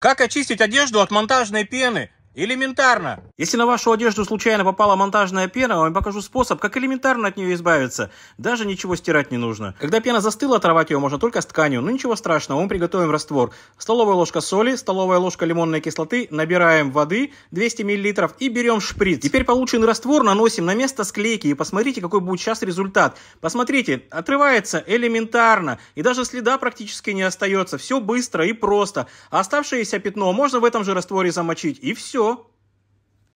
Как очистить одежду от монтажной пены? Элементарно. Если на вашу одежду случайно попала монтажная пена, я вам покажу способ, как элементарно от нее избавиться. Даже ничего стирать не нужно. Когда пена застыла, оторвать ее можно только с тканью. Но ну, ничего страшного, мы приготовим раствор. Столовая ложка соли, столовая ложка лимонной кислоты, набираем воды 200 мл и берем шприц. Теперь полученный раствор наносим на место склейки и посмотрите, какой будет сейчас результат. Посмотрите, отрывается элементарно и даже следа практически не остается. Все быстро и просто. А оставшееся пятно можно в этом же растворе замочить и все.